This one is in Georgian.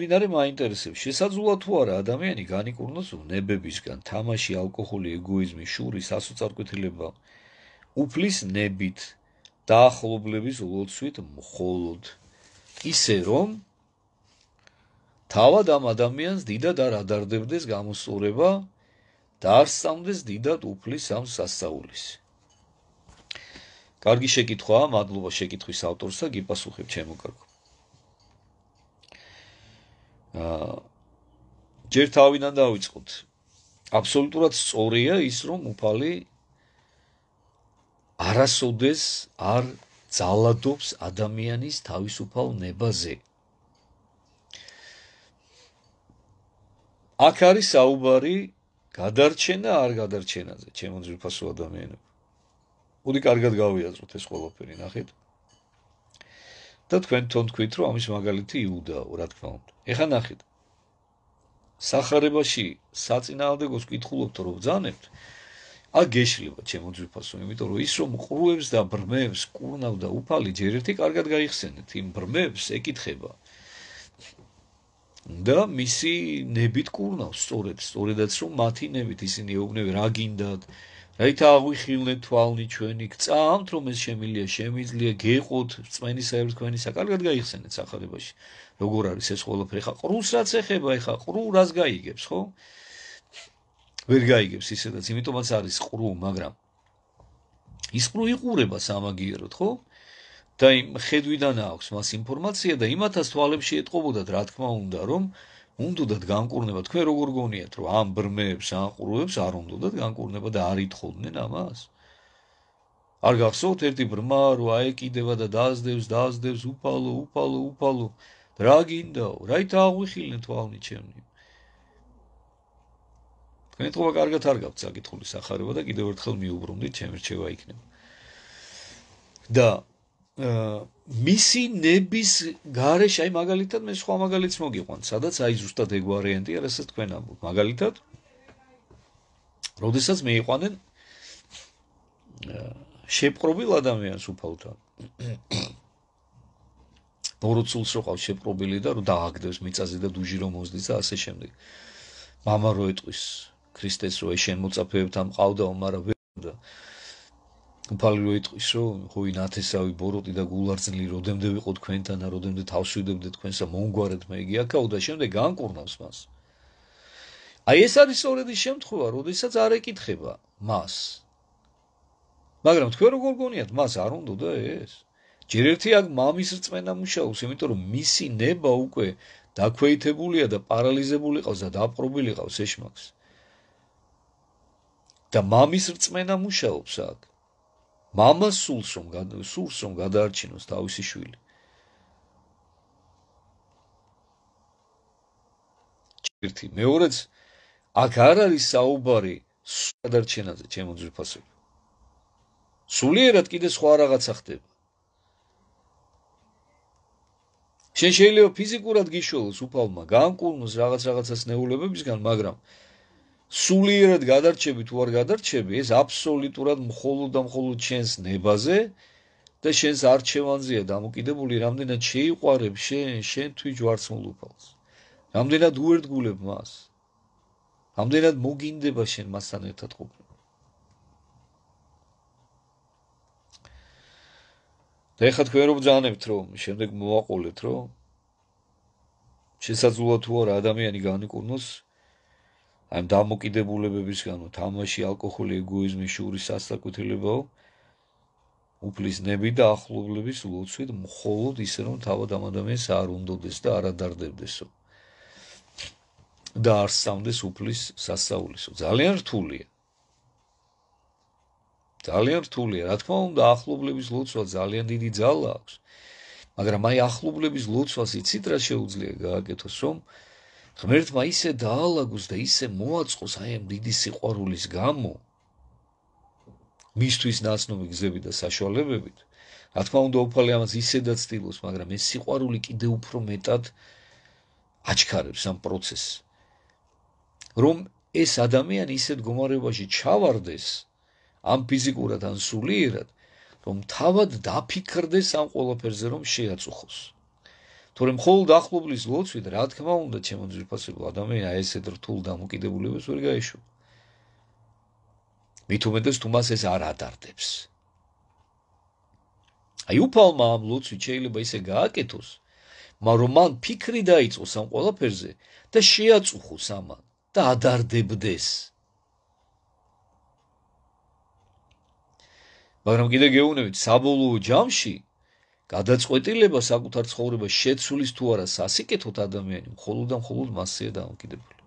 მინარე მაინტერესებს შესაძლოა თუ არა ადამიანი განიკურნოს უნებებისგან თამაში ალკოჰოლი ეგოიზმი შური სასოწარკვეთილება უფლის ნებით დაახლოვლების ულოცვით მხოლოდ ისე რომ თავად ამ ადამიანს დიდად არ ადარდებდეს გამოსწორება და არ სამდეს დიდად უფლის ამ სასწაულის კარგი შეკითხვაა მადლობა შეკითხვის ავტორსა გიპასუხებ ჩემო კარგო აა ჯერ თავიდან დავიწყოთ. აბსოლუტურად სწორია ის, რომ უფალი არასოდეს არ ძალადობს ადამიანის თავისუფალ ნებაზე. აქ არის საუბარი გადარჩენა არ გადარჩენაზე, ჩემო ძვირფასო ადამიანო. ხუდი კარგად გავიაზროთ ეს ყველაფერი, ნახეთ. და თქვენ თონ თქვით, რომ ამის მაგალითი იუდაო, რა თქმა უნდა. ეხა ნახეთ. сахарებაში საწინააღმდეგოს კითხულობთ რომ ბძანებთ აი გეშლება ჩემო ძვირფასო იმიტომ რომ ის რომ ყრუებს და ბრმებს კურნავ და უფალი ჯერ ერთი კარგად გაიხსენეთ იმ ბრმებს ეკითხება და მისი ნებით კურნავ სწორედ სწორედაც რომ მათი ნებით ისინი ეუბნები რა გინდათ აი თა ვიხილნე თვალნი ჩვენი გწამთ რომ ეს შემილია შემიძლია გეყოთ წმენისაერ თქვენისა კარგად გაიხსენეთ სახელებაში როგორ არის ეს ყველაფერი ხა ყრუს რაც ეხება ხა ყრუ რას გაიგებს ხო ვერ გაიგებს ისედაც იმიტომაც არის ყრუ მაგრამ ის ყრუ იყურება სამაგიეროდ ხო და იმ ხედვიდან აქვს მას ინფორმაცია და იმათას თვალებში ეტყობოდა რა თქმა უნდა რომ უნდათ განკურნება თქვენ როგორ გონიათ რომ ამ ბრმებს აყრუებს არ უნდათ განკურნება და არ ითხოვდნენ ამას არ გახსოვთ ერთი ბრმა რო აეკიდება და დაძდევს დაძდევს უფალო უფალო უფალო რა გინდაო რა თაღვიხილნე თვალნი ჩემნი თქვენ თვა კარგად არ გაგცა კითხული сахарება და კიდევ ერთხელ მიუბრუნდი ჩემ რჩევა იქნება და მისი ნების გარეშე, აი მაგალითად მე სხვა მაგალითს მოგიყვანთ, სადაც აი ზუსტად ეგ ვარიანტია, რასაც თქვენ ამბობთ. მაგალითად, როდესაც მეიყვანენ შეპყრობილ ადამიანს უფალთან. ბოროცულს რო ყავს შეპყრობილი და რო დააგდებს მიწაზე და დუჟი რო მოსდის და ასე შემდეგ. мама რო ეტყვის ქრისტეს რო ეშენ მოწაფეებთან მყავდაო, მაგრამ ვერ და უფალი რო იტყვის რომ ხო ინათესავი ბოროტი და გულარძლი როდემდე ვიყო თქვენთან და როდემდე თავშვიდებდე თქვენსა მომგვარეთ მე იგი აკაუ და შემდეგ განკურნავს მას აი ეს არის სწორედ ის შემთხვევა როდესაც არ ეკითხება მას მაგრამ თქვენ როგორ გონიათ მას არ უნდა და ეს ჯერ ერთი აქ მამის რწმენა მუშაობს იმიტომ რომ მისი ნება უკვე დაქვეითებულია და პარალიზებული ყავს და დაპყრობილი ყავს ეშმაკს და მამის რწმენა მუშაობს აქ мама სულსომ სულსომ გადაარჩინოს თავისი შვილი ერთი მეორეც აქ არ არის საუბარი გადაარჩენაზე ჩემო ძვირფასო სულიერად კიდე სხვა რაღაცა ხდება შეიძლება ფიზიკურად გიშოვოს უფალმა განკურნოს რაღაც რაღაცას ნეულებებისგან მაგრამ სულიერად გადარჩები თუ არ გადარჩები, ეს აბსოლუტურად მხოლოდ და მხოლოდ შენს ნებაზე და შენს არჩევანზეა დამოკიდებული, რამდენად შეიყვარებ შენ შენ თვი ჯვარცმულ უფალს. რამდენად უერთგულებ მას. რამდენად მოგინდება შენ მასთან ერთად ყოფნა. და ეხა თქვენ რომ ბძანებთ, რომ შემდეგ მოვაყოლეთ, რომ შესაძლოა თუ არა ადამიანი განიკურნოს ამ დამოკიდებულებების განო თამაში ალკოჰოლი ეგოიზმი შურის ასაკუთილებო უფლის ნები და ახლობლების ლოცვით მხოლოდ ისე რომ თავად ამ ადამიანს არ უნდოდეს და არ ადარდებდესო და არ სამდეს უფლის სასაულისო ძალიან რთულია ძალიან რთულია რა თქმა უნდა ახლობლების ლოცვა ძალიან დიდი ძალა აქვს მაგრამ აი ახლობლების ლოცვას იცით რა შეუძლია გააკეთოს რომ ღმერთმა ისე დაალაგოს და ისე მოაწყოს აი ამ დიდი სიყვარულის გამო მისთვის ნაცნობი გზები და საშუალებებით რა თქმა უნდა უფალი ამას ისე და ცდილობს მაგრამ ეს სიყვარული კიდე უფრო მეტად აჩქარებს ამ პროცესს რომ ეს ადამიანი ისეთ გომარებაში ჩავარდეს ამ ფიზიკურად ან სულიერად რომ თავად დაფიქრდეს ამ ყოლაფერზე რომ შეაწუხოს თორემ ხოლმე დახლობლის ლოცვით რა თქმა უნდა ჩემო ძვირფასებო ადამიანი აი ესე რთულ დამოკიდებულებას ვერ გაეშო მით უმეტეს თუმას ეს არ ატარდებს აი უფალმა ამ ლოცვით შეიძლება ისე გააკეთოს მაგრამ მან ფიქრი დაიწყო სამ ყველაფერზე და შეაწუხო სამან და ადარდებდეს მაგრამ კიდე გეუბნებით საბოლოო ჯამში გადაწყვეტილება საკუთარ ცხოვრებას შეცვლის თუ არა სასიკეთოთ ადამიანი მხოლოდ და მხოლოდ მასზეა დამოკიდებული.